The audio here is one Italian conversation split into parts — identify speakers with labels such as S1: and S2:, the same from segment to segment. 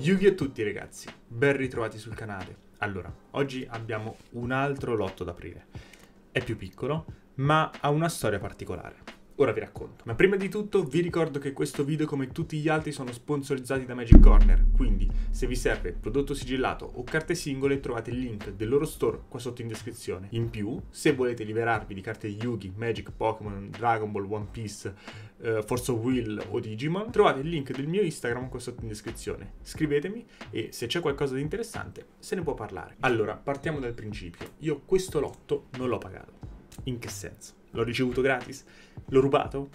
S1: Yugi a tutti ragazzi, ben ritrovati sul canale. Allora, oggi abbiamo un altro lotto da aprire. È più piccolo, ma ha una storia particolare. Ora vi racconto. Ma prima di tutto vi ricordo che questo video come tutti gli altri sono sponsorizzati da Magic Corner, quindi se vi serve prodotto sigillato o carte singole trovate il link del loro store qua sotto in descrizione. In più, se volete liberarvi di carte Yugi, Magic, Pokémon, Dragon Ball, One Piece, eh, Force of Will o Digimon, trovate il link del mio Instagram qua sotto in descrizione. Scrivetemi e se c'è qualcosa di interessante se ne può parlare. Allora, partiamo dal principio. Io questo lotto non l'ho pagato. In che senso? L'ho ricevuto gratis? L'ho rubato?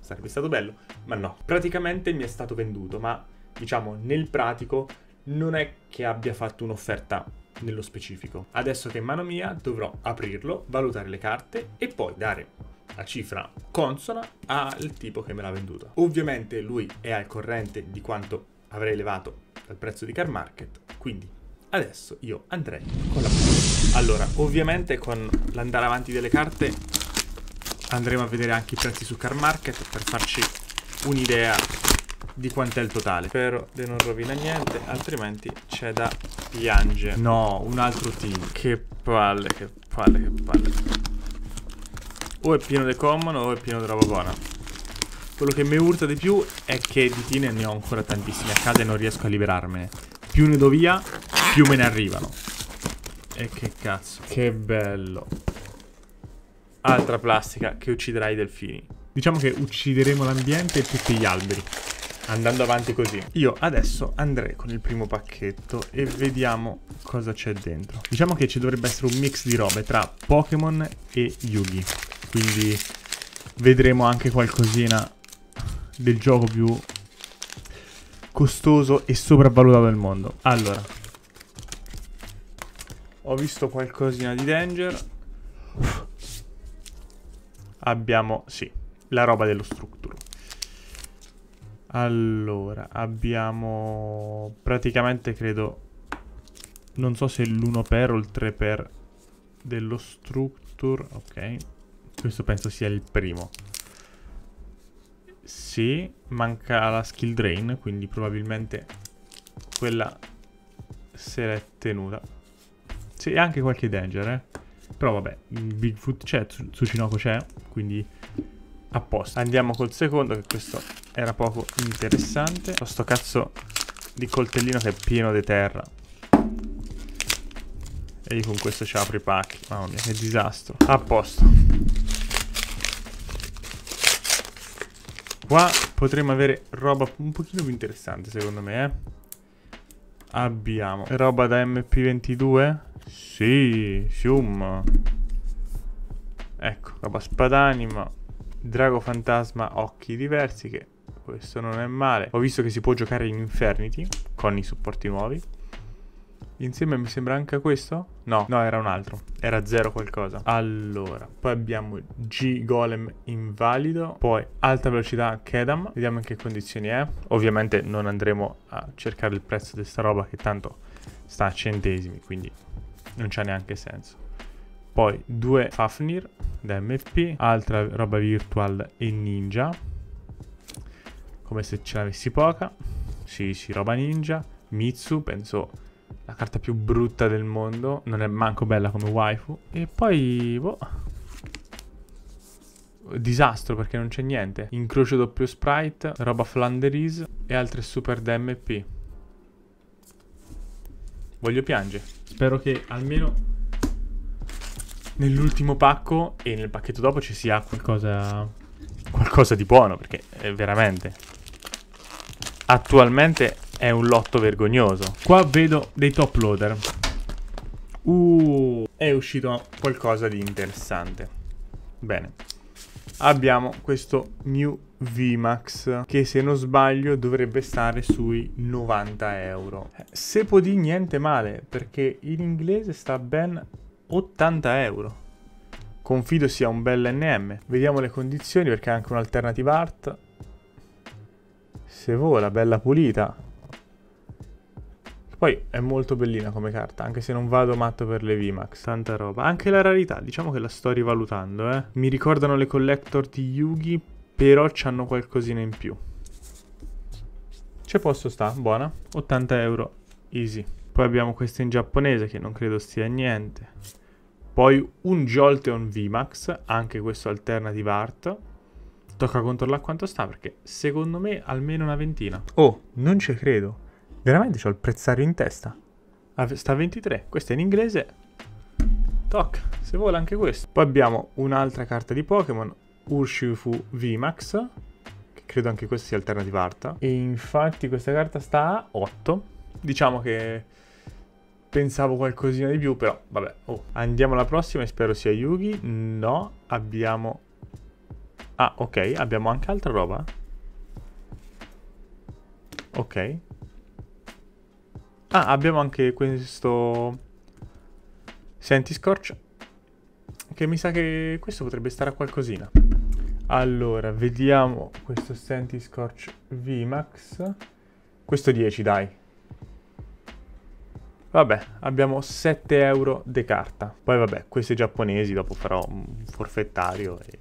S1: Sarebbe stato bello, ma no. Praticamente mi è stato venduto, ma diciamo nel pratico non è che abbia fatto un'offerta nello specifico. Adesso che è in mano mia dovrò aprirlo, valutare le carte e poi dare la cifra consona al tipo che me l'ha venduta. Ovviamente lui è al corrente di quanto avrei levato dal prezzo di car market, quindi adesso io andrei con la... Allora, ovviamente con l'andare avanti delle carte andremo a vedere anche i prezzi su Car Market per farci un'idea di quant'è il totale. Spero di non rovina niente, altrimenti c'è da piangere. No, un altro team. Che palle, che palle, che palle. O è pieno di common o è pieno di roba buona. Quello che mi urta di più è che di tine ne ho ancora tantissime a casa e non riesco a liberarmene. Più ne do via, più me ne arrivano. E che cazzo. Che bello altra plastica che ucciderà i delfini. Diciamo che uccideremo l'ambiente e tutti gli alberi. Andando avanti così. Io adesso andrei con il primo pacchetto e vediamo cosa c'è dentro. Diciamo che ci dovrebbe essere un mix di robe tra Pokémon e Yugi. Quindi vedremo anche qualcosina del gioco più costoso e sopravvalutato del mondo. Allora, ho visto qualcosina di Danger. Uff abbiamo, sì, la roba dello structure. Allora, abbiamo praticamente, credo, non so se l'1 per o il 3 per dello structure, ok. Questo penso sia il primo. Sì, manca la skill drain, quindi probabilmente quella se l'è tenuta. Sì, anche qualche danger, eh. Però vabbè, Bigfoot c'è, Tsuchinoko c'è, quindi a posto. Andiamo col secondo, che questo era poco interessante. sto cazzo di coltellino che è pieno di terra. E io con questo ci apro i pacchi. Mamma mia, che disastro. A posto. Qua potremmo avere roba un pochino più interessante, secondo me, eh. Abbiamo roba da MP22 sì, Shum. Ecco, capa spadanima, drago fantasma, occhi diversi che questo non è male. Ho visto che si può giocare in Infernity con i supporti nuovi. Insieme mi sembra anche questo? No, no, era un altro. Era zero qualcosa. Allora, poi abbiamo G Golem invalido, poi alta velocità Kedam. Vediamo in che condizioni è. Ovviamente non andremo a cercare il prezzo di sta roba che tanto sta a centesimi, quindi non c'ha neanche senso. Poi due Fafnir da MFP, altra roba virtual e ninja, come se ce l'avessi poca. Sì, sì, roba ninja. Mitsu, penso la carta più brutta del mondo, non è manco bella come waifu. E poi, boh, disastro perché non c'è niente. Incrocio doppio sprite, roba flanderise e altre super DMP. Voglio piangere spero che almeno nell'ultimo pacco e nel pacchetto dopo ci sia qualcosa, qualcosa di buono, perché eh, veramente attualmente è un lotto vergognoso. Qua vedo dei top loader. Uh, è uscito qualcosa di interessante. Bene abbiamo questo new VMAX che se non sbaglio dovrebbe stare sui 90 euro. Eh, se può di niente male perché in inglese sta ben 80 euro. Confido sia un bel NM. Vediamo le condizioni perché è anche un'alternativa art. Se vola, bella pulita. Poi è molto bellina come carta, anche se non vado matto per le VMAX. Tanta roba. Anche la rarità, diciamo che la sto rivalutando, eh. Mi ricordano le collector di Yugi, però c'hanno qualcosina in più. C'è posto sta, buona. 80 euro, easy. Poi abbiamo questa in giapponese che non credo stia niente. Poi un Jolteon VMAX, anche questo alternative art. Tocca controllare quanto sta perché secondo me almeno una ventina. Oh, non ci credo. Veramente ho il prezzario in testa. Ah, sta a 23. Questo è in inglese. Toc, se vuole anche questo. Poi abbiamo un'altra carta di Pokémon, Urshifu VMAX. Che credo anche questa sia alternativa arta. E infatti questa carta sta a 8. Diciamo che pensavo qualcosina di più, però vabbè. Oh. Andiamo alla prossima e spero sia Yugi. No, abbiamo... Ah, ok, abbiamo anche altra roba. Ok, Ah, abbiamo anche questo... Senti, Scorch? Che mi sa che questo potrebbe stare a qualcosina. Allora, vediamo questo Senti, Scorch VMAX. Questo 10, dai. Vabbè, abbiamo 7 euro de carta. Poi vabbè, queste giapponesi dopo farò un forfettario e,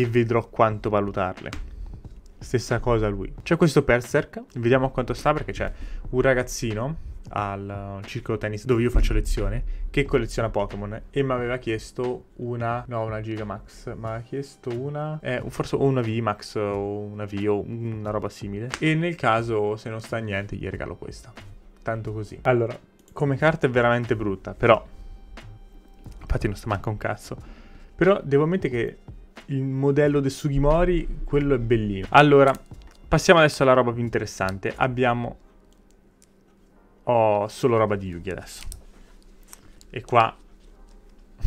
S1: e vedrò quanto valutarle. Stessa cosa lui. C'è questo Berserk, vediamo quanto sta perché c'è un ragazzino al circolo tennis dove io faccio lezione che colleziona Pokémon e mi aveva chiesto una no una Gigamax ma ha chiesto una eh, forse una V o una V o una roba simile e nel caso se non sta niente gli regalo questa tanto così allora come carta è veramente brutta però infatti non sta manca un cazzo però devo ammettere che il modello del Sugimori, quello è bellino. Allora, passiamo adesso alla roba più interessante. Abbiamo... Ho oh, solo roba di Yugi adesso. E qua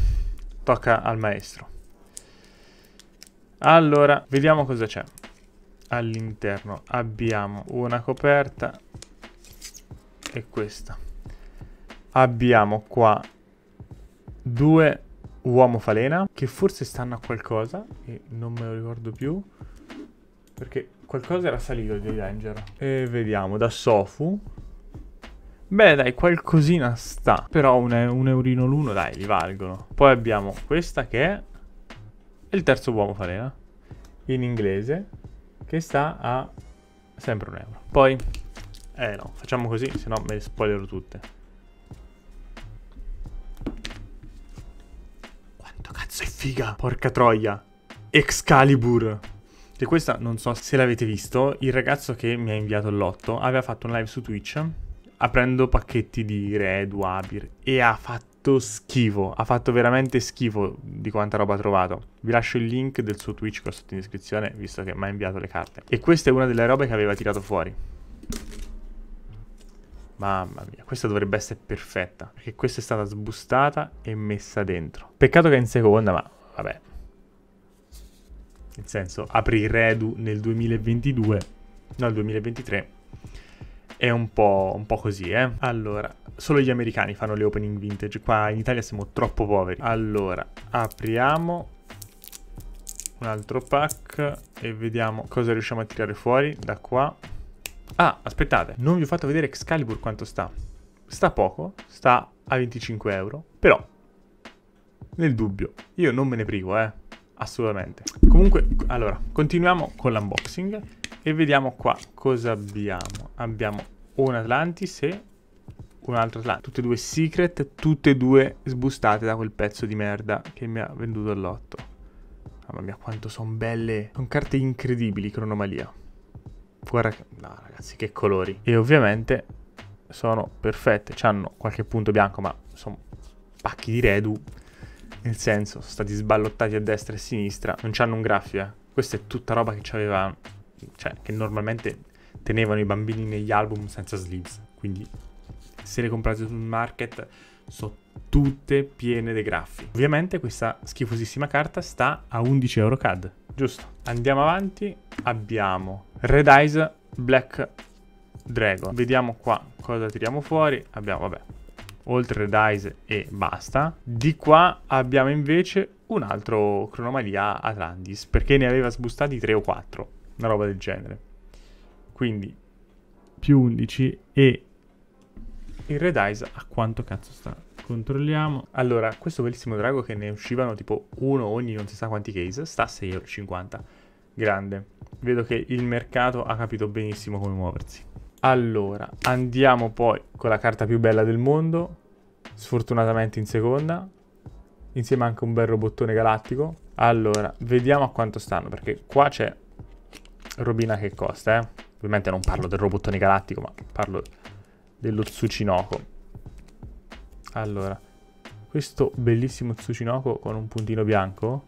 S1: tocca al maestro. Allora, vediamo cosa c'è. All'interno abbiamo una coperta e questa. Abbiamo qua due Uomo Falena, che forse stanno a qualcosa, e non me lo ricordo più, perché qualcosa era salito di Danger. E vediamo, da Sofu. Beh dai, qualcosina sta, però un, un eurino l'uno dai, li valgono. Poi abbiamo questa che è il terzo uomo Falena, in inglese, che sta a sempre un euro. Poi, eh no, facciamo così, se no me le spoilerò tutte. Cazzo è figa, porca troia. Excalibur. E questa non so se l'avete visto, il ragazzo che mi ha inviato il lotto aveva fatto un live su Twitch aprendo pacchetti di Red, Wabir e ha fatto schifo, ha fatto veramente schifo di quanta roba ha trovato. Vi lascio il link del suo Twitch qua sotto in descrizione, visto che mi ha inviato le carte. E questa è una delle robe che aveva tirato fuori. Mamma mia, questa dovrebbe essere perfetta, perché questa è stata sbustata e messa dentro. Peccato che è in seconda, ma vabbè. Nel senso, apri Redu nel 2022, no, il 2023, è un po', un po', così, eh. Allora, solo gli americani fanno le opening vintage, qua in Italia siamo troppo poveri. Allora, apriamo un altro pack e vediamo cosa riusciamo a tirare fuori da qua. Ah, aspettate, non vi ho fatto vedere Excalibur quanto sta. Sta poco, sta a 25 euro, però nel dubbio, io non me ne privo, eh, assolutamente. Comunque, allora, continuiamo con l'unboxing e vediamo qua cosa abbiamo. Abbiamo un Atlantis e un altro Atlantis. Tutte e due secret, tutte e due sbustate da quel pezzo di merda che mi ha venduto all'otto. Mamma mia, quanto sono belle. Sono carte incredibili, cronomalia. Guarda, no ragazzi, che colori. E ovviamente sono perfette, hanno qualche punto bianco, ma sono pacchi di redu, nel senso, sono stati sballottati a destra e a sinistra, non hanno un graffio, eh. Questa è tutta roba che c'aveva, cioè, che normalmente tenevano i bambini negli album senza sleeves, quindi se le comprate sul market sono tutte piene di graffi. Ovviamente questa schifosissima carta sta a 11 euro CAD, giusto? Andiamo avanti, abbiamo Red Eyes Black Dragon. Vediamo qua cosa tiriamo fuori. Abbiamo, vabbè, oltre Red Eyes e basta. Di qua abbiamo invece un altro Cronomalia Atlantis, perché ne aveva sbustati 3 o 4, una roba del genere. Quindi, più 11 e il Red Eyes a quanto cazzo sta? Controlliamo. Allora, questo bellissimo drago che ne uscivano tipo uno ogni non si sa quanti case, sta a 6,50€ grande. Vedo che il mercato ha capito benissimo come muoversi. Allora, andiamo poi con la carta più bella del mondo, sfortunatamente in seconda, insieme anche un bel robottone galattico. Allora, vediamo a quanto stanno, perché qua c'è robina che costa, eh. Ovviamente non parlo del robottone galattico, ma parlo dello Tsuchinoko. Allora, questo bellissimo Tsuchinoko con un puntino bianco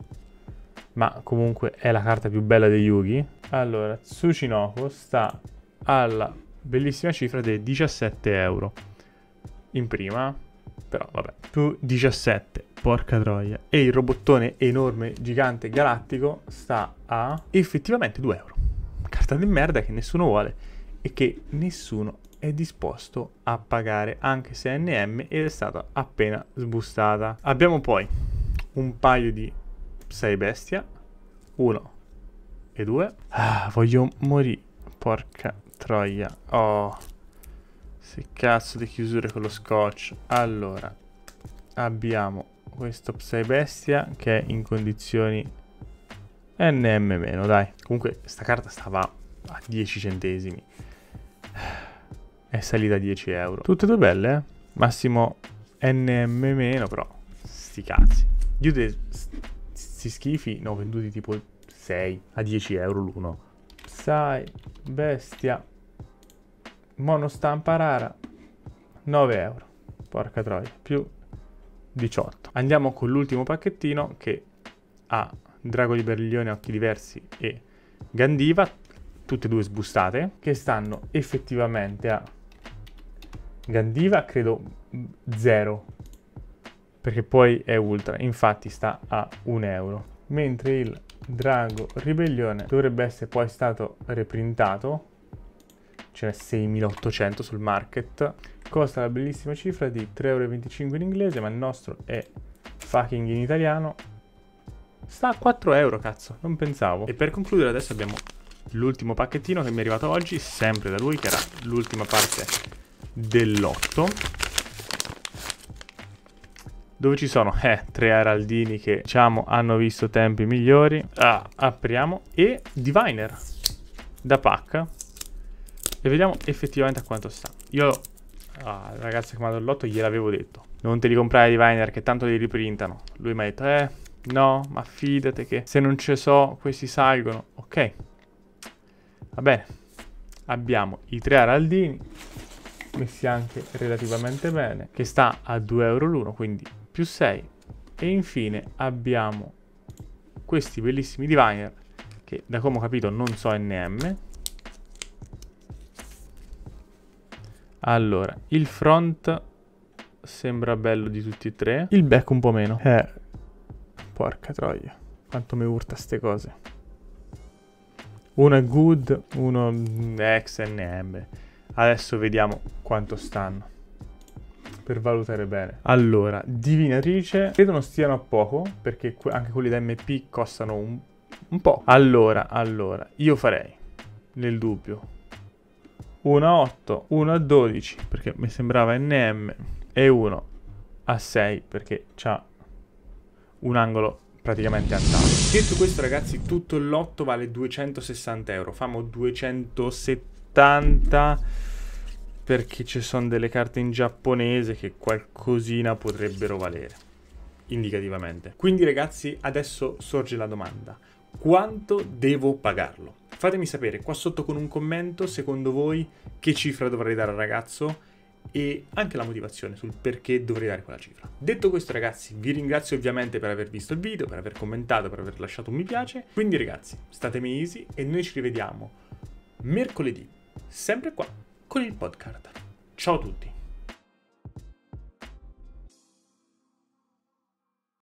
S1: ma comunque è la carta più bella dei Yugi. Allora, Tsuchinoko sta alla bellissima cifra dei 17 euro. In prima, però vabbè, più 17, porca troia. E il robottone enorme, gigante, galattico sta a effettivamente 2 euro. Carta di merda che nessuno vuole e che nessuno è disposto a pagare, anche se è NM ed è stata appena sbustata. Abbiamo poi un paio di sei bestia. Uno e due. Ah, voglio morire. Porca troia. Oh. Se cazzo di chiusure con lo scotch. Allora. Abbiamo questo Psy Bestia che è in condizioni NM meno, dai. Comunque sta carta stava a 10 centesimi. È salita a 10 euro. Tutte e due belle, eh? Massimo NM meno, però sti cazzi. Io sti schifi, ho venduti tipo 6 a 10 euro l'uno. Sai, bestia, monostampa rara, 9 euro. Porca troia, più 18. Andiamo con l'ultimo pacchettino che ha Drago di Berlione, Occhi Diversi e Gandiva, tutte e due sbustate, che stanno effettivamente a Gandiva, credo, 0 perché poi è ultra, infatti sta a 1 euro. Mentre il Drago Ribellione dovrebbe essere poi stato reprintato, c'è cioè 6.800 sul market, costa la bellissima cifra di 3,25 euro in inglese, ma il nostro è fucking in italiano, sta a 4 euro cazzo, non pensavo. E per concludere adesso abbiamo l'ultimo pacchettino che mi è arrivato oggi, sempre da lui, che era l'ultima parte dell'otto dove ci sono eh, tre araldini che diciamo hanno visto tempi migliori. Ah, apriamo e Diviner da pacca e vediamo effettivamente a quanto sta. Io, ah, ragazzi, dato il lotto gliel'avevo detto. Non te li comprare Diviner che tanto li riprintano. Lui mi ha detto, eh, no, ma fidate che se non ce so questi salgono. Ok, va bene. Abbiamo i tre Araldini messi anche relativamente bene che sta a 2 euro l'uno quindi più 6 e infine abbiamo questi bellissimi diviner che da come ho capito non so NM allora il front sembra bello di tutti e tre il back un po' meno eh porca troia quanto mi urta ste cose uno è good uno è ex nm adesso vediamo quanto stanno per valutare bene. Allora, divinatrice, credo non stiano a poco, perché anche quelli da MP costano un, un po'. Allora, allora, io farei, nel dubbio, 1 a 8, 1 a 12 perché mi sembrava NM e 1 a 6 perché c'ha un angolo praticamente andato. Detto questo ragazzi tutto il lotto vale 260 euro, famo 270 perché ci sono delle carte in giapponese che qualcosina potrebbero valere, indicativamente. Quindi ragazzi, adesso sorge la domanda, quanto devo pagarlo? Fatemi sapere qua sotto con un commento, secondo voi, che cifra dovrei dare al ragazzo e anche la motivazione sul perché dovrei dare quella cifra. Detto questo ragazzi, vi ringrazio ovviamente per aver visto il video, per aver commentato, per aver lasciato un mi piace. Quindi ragazzi, statemi easy e noi ci rivediamo mercoledì, sempre qua con il podcast. Ciao a tutti!